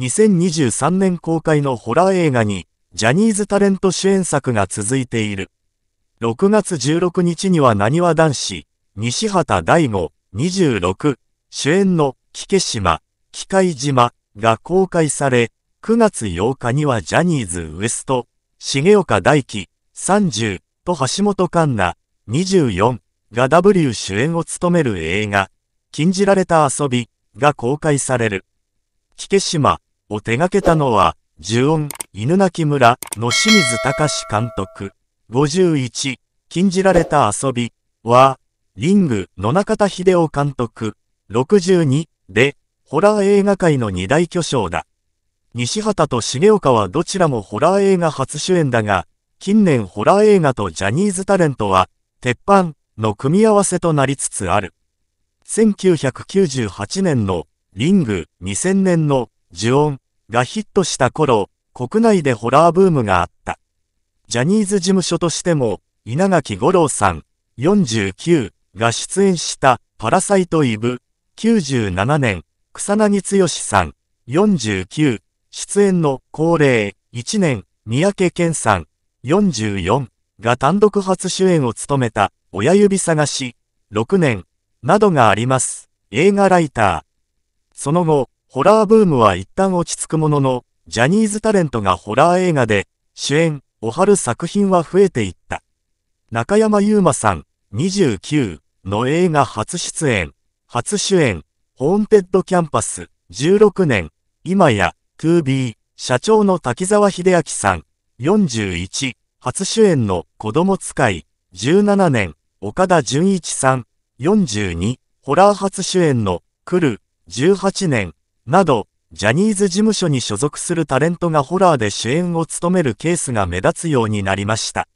2023年公開のホラー映画に、ジャニーズタレント主演作が続いている。6月16日には何わ男子、西畑大吾、26、主演の、木消島、機械島、が公開され、9月8日にはジャニーズウエスト、重岡大輝、30、と橋本環奈、24、が W 主演を務める映画、禁じられた遊び、が公開される。木消島、を手掛けたのは、呪音、犬鳴村の清水隆監督。51、禁じられた遊びは、リング野中田秀夫監督。62で、ホラー映画界の二大巨匠だ。西畑と重岡はどちらもホラー映画初主演だが、近年ホラー映画とジャニーズタレントは、鉄板の組み合わせとなりつつある。1998年のリング2000年のジオンがヒットした頃、国内でホラーブームがあった。ジャニーズ事務所としても、稲垣五郎さん、49が出演したパラサイトイブ、97年、草薙剛さん、49出演の恒例、1年、三宅健さん、44が単独初主演を務めた親指探し、6年、などがあります。映画ライター。その後、ホラーブームは一旦落ち着くものの、ジャニーズタレントがホラー映画で、主演、おはる作品は増えていった。中山優馬さん、29の映画初出演、初主演、ホーンテッドキャンパス、16年、今や、2B、社長の滝沢秀明さん、41、初主演の子供使い、17年、岡田純一さん、42、ホラー初主演の、来る、18年、など、ジャニーズ事務所に所属するタレントがホラーで主演を務めるケースが目立つようになりました。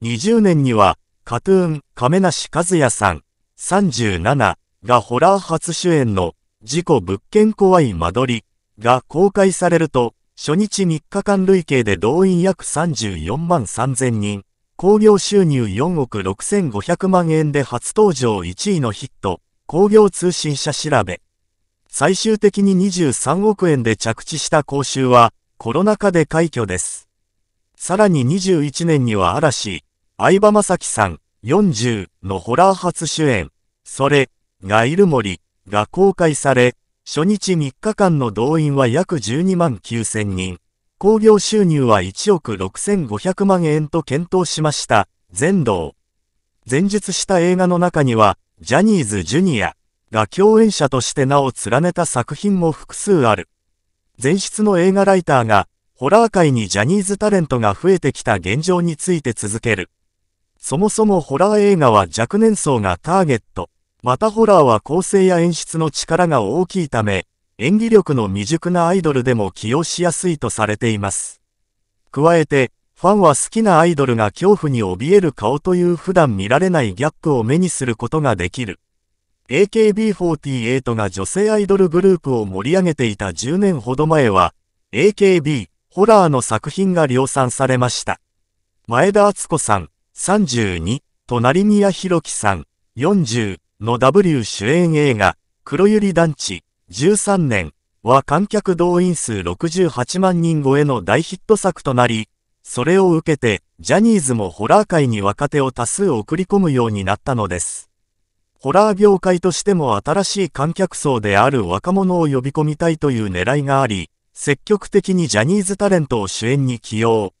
20年には、カトゥーン、亀梨和也さん、37がホラー初主演の、事故物件怖い間取りが公開されると、初日3日間累計で動員約34万3000人、興行収入4億6500万円で初登場1位のヒット、工業通信社調べ。最終的に23億円で着地した講習は、コロナ禍で快挙です。さらに21年には嵐、相葉雅紀さん、40のホラー初主演、それ、がいる森、が公開され、初日3日間の動員は約12万9000人、興行収入は1億6500万円と検討しました、全道。前述した映画の中には、ジャニーズジュニア、が共演者として名を連ねた作品も複数ある。前室の映画ライターが、ホラー界にジャニーズタレントが増えてきた現状について続ける。そもそもホラー映画は若年層がターゲット。またホラーは構成や演出の力が大きいため、演技力の未熟なアイドルでも起用しやすいとされています。加えて、ファンは好きなアイドルが恐怖に怯える顔という普段見られないギャップを目にすることができる。AKB48 が女性アイドルグループを盛り上げていた10年ほど前は、AKB、ホラーの作品が量産されました。前田敦子さん、32、隣宮博樹さん、40の W 主演映画、黒百合団地、13年は観客動員数68万人超えの大ヒット作となり、それを受けて、ジャニーズもホラー界に若手を多数送り込むようになったのです。ホラー業界としても新しい観客層である若者を呼び込みたいという狙いがあり、積極的にジャニーズタレントを主演に起用。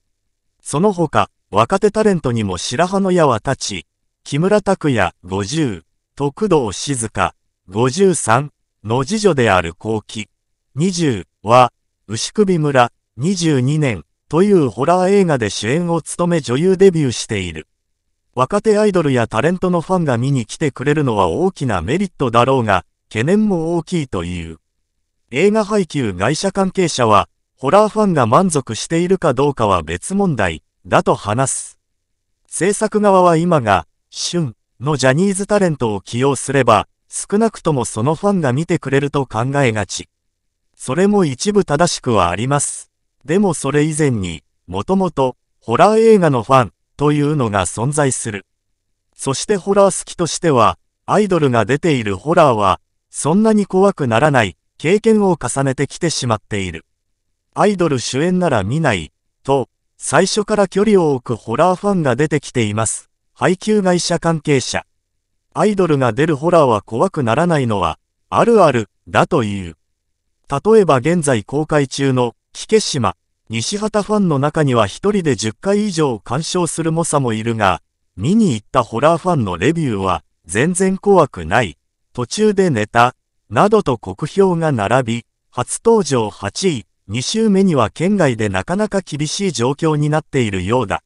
その他、若手タレントにも白羽の矢は立ち、木村拓哉50、徳藤静香53の次女である後期20は、牛首村22年というホラー映画で主演を務め女優デビューしている。若手アイドルやタレントのファンが見に来てくれるのは大きなメリットだろうが、懸念も大きいという。映画配給会社関係者は、ホラーファンが満足しているかどうかは別問題、だと話す。制作側は今が、旬のジャニーズタレントを起用すれば、少なくともそのファンが見てくれると考えがち。それも一部正しくはあります。でもそれ以前に、もともと、ホラー映画のファン、というのが存在する。そしてホラー好きとしては、アイドルが出ているホラーは、そんなに怖くならない経験を重ねてきてしまっている。アイドル主演なら見ない、と、最初から距離を置くホラーファンが出てきています。配給会社関係者。アイドルが出るホラーは怖くならないのは、あるある、だという。例えば現在公開中の、聞け。島。西畑ファンの中には一人で10回以上鑑賞する猛者もいるが、見に行ったホラーファンのレビューは、全然怖くない、途中で寝た、などと酷評が並び、初登場8位、2週目には県外でなかなか厳しい状況になっているようだ。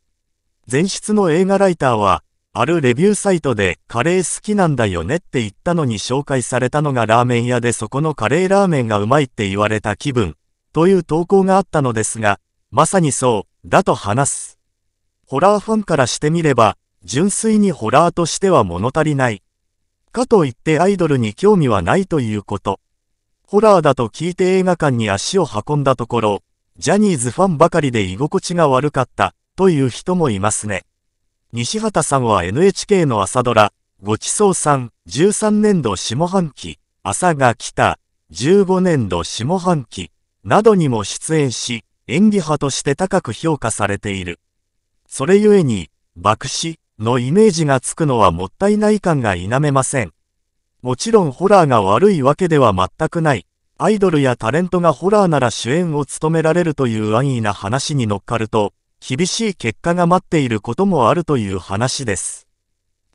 前出の映画ライターは、あるレビューサイトでカレー好きなんだよねって言ったのに紹介されたのがラーメン屋でそこのカレーラーメンがうまいって言われた気分。という投稿があったのですが、まさにそう、だと話す。ホラーファンからしてみれば、純粋にホラーとしては物足りない。かといってアイドルに興味はないということ。ホラーだと聞いて映画館に足を運んだところ、ジャニーズファンばかりで居心地が悪かった、という人もいますね。西畑さんは NHK の朝ドラ、ごちそうさん、13年度下半期、朝が来た、15年度下半期、などにも出演し、演技派として高く評価されている。それゆえに、爆死のイメージがつくのはもったいない感が否めません。もちろんホラーが悪いわけでは全くない。アイドルやタレントがホラーなら主演を務められるという安易な話に乗っかると、厳しい結果が待っていることもあるという話です。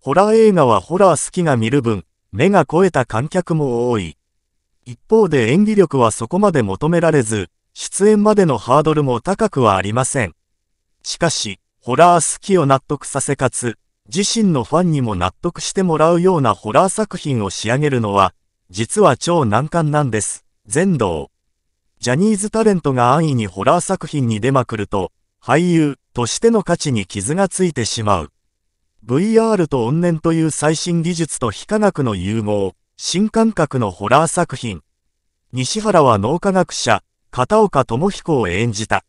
ホラー映画はホラー好きが見る分、目が肥えた観客も多い。一方で演技力はそこまで求められず、出演までのハードルも高くはありません。しかし、ホラー好きを納得させかつ、自身のファンにも納得してもらうようなホラー作品を仕上げるのは、実は超難関なんです。全道。ジャニーズタレントが安易にホラー作品に出まくると、俳優としての価値に傷がついてしまう。VR と怨念という最新技術と非科学の融合、新感覚のホラー作品。西原は脳科学者、片岡智彦を演じた。